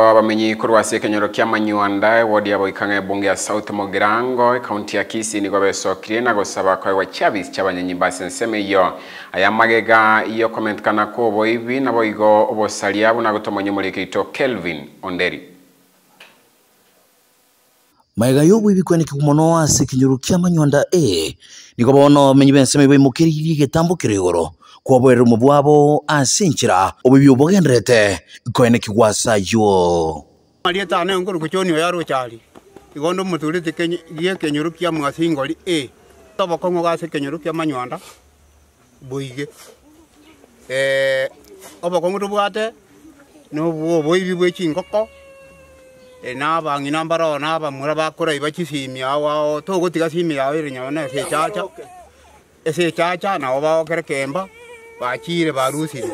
abamenyi ikorwasi kenyoro kia manywanda ewodi yabo ikang'a ebunge ya south mogirango ekaunti ya kisi nigo besokire nagosaba koewa chiabis chabanyenyi base enseme iyo aya magega iyo comment kana kobo ibi nabo igo obosalia buna gotomonye mulikeito kelvin onderi maega yobu kwenye kikumono ase ekenyoro kia manywanda e eh. nigo bono omenyi benseme baimukeririe egetambo kere igoro kwabwera omu bwabo ansinchira obu byobwagenderete koene kigwasayo alietana enkuru kuchonio chali igondo muturiti gie kenyuru kia mwasingori e tobo tobokong'o gase kenyuru kia manywanda boige eh, obokong'o tobwate nobwo boibi bwe chingoko to e, gutiga nabamura bakoraiba chisimia na se chacha yao irinyaona esechacha esechacha nao baokere kemba bakire barusire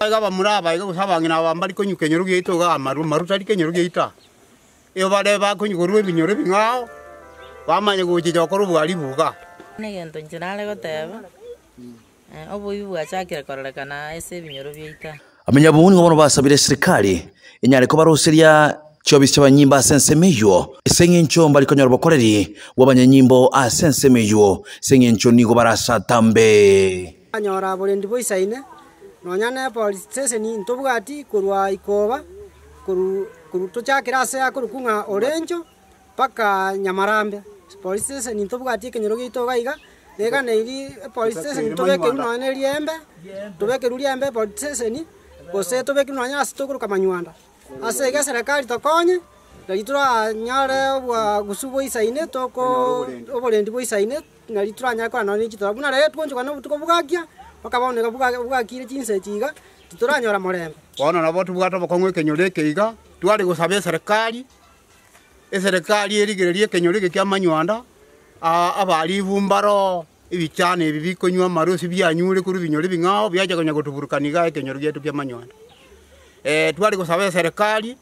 aga bamuraba aiga gusabangina bambari konyukenya rugi ito ga maru maru tari kenya rugi ita iyo bade bakonyugo rwe binyore bingao bamanye gukija okoro bwari buga ne ko gento njirare goteba eh, obuyu bwachakire kana ese binyoro byaita amenya buuni bono basabire serikali inyandiko barusiria sense meyo ase ncho mbali eng'encho mbarikonyoera obokoreri bwa abanyanyimbo ase ensemeyo ase eng'encho nigo barasata mbe anyora borendi boisaine nonyane police station ntobwati korwa ikoba koru koru tochakera ase akorukung'a orencho mpaka nyamarambe police station ntobwati ekenyoro gito gaiga niga ili police station tobekeru nonya riembe tobekeru riembe police station gose tobekeru nonya ase togoruka manywanda ase iga serikali tokonye naritura nyare bwa gusubo isaine toko oborendi bwa isaine naritura nyare kora none chitora buna re twonjo kana butuko bugakia bakabone bugakia bugakire chinse chiga tutora nyora morembe bona nabo tubwata bokongwe kenyore keiga twari gusabe serikali eserikali erigererie kenyore gekia manywanda abari bumbaro ibichana ibi bikonywa marosi byanyure kuri binyore bing'ao byajagonya gutuburukaniga ekenyoro gyetu bya manywanda eh twari gusaba serikali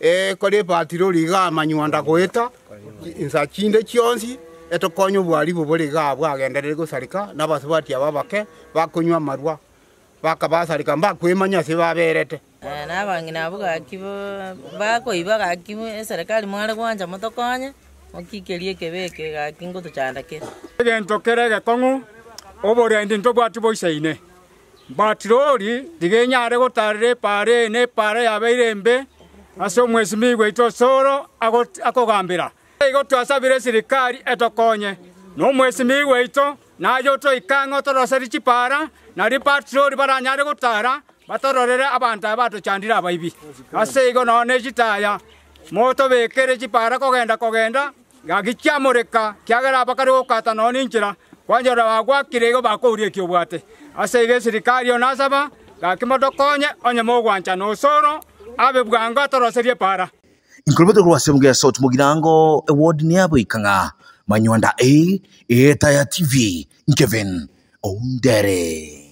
Eh, kori ipatiro rigamanywa ndagwita insa chinde chionsi etokonya obwari bobo rigaa bwagenderere na nabase batia babake bakonywa amarwa baka basarika mbakwemanya ase baberete eh, nabang'ina abo gaki bakoiba gaki eserikari eh, mware gwanja motokonye mokikeria ekebeke gaki ke egento kere egekong'u oborendi nto bwati boisaine mbatiro ori rigenyare gotarera epara ene epara yabeire embe ase omwesi igwaito soro akogambira igo twasabire sirikari etokonye nomwesi migwaito nayo toikang'o toroseri chipara nari patroli baranyare gotara batororere abanto aba batochandire abaibi ase igo no nechitaya motobekere chipara kogenda kogenda gaki kiamoreka kiagera bakare gokata no ninchira kwanyorora bagwakire igo bakouria ekiobwate ase igo esirikari onasaba gaki motokonye onye mogwancha abe bwanga atoroserie para ikulubete kulwasya mugeya soti mugirango ni abo ikang'a manywanda a eta ya tv nkevin oundere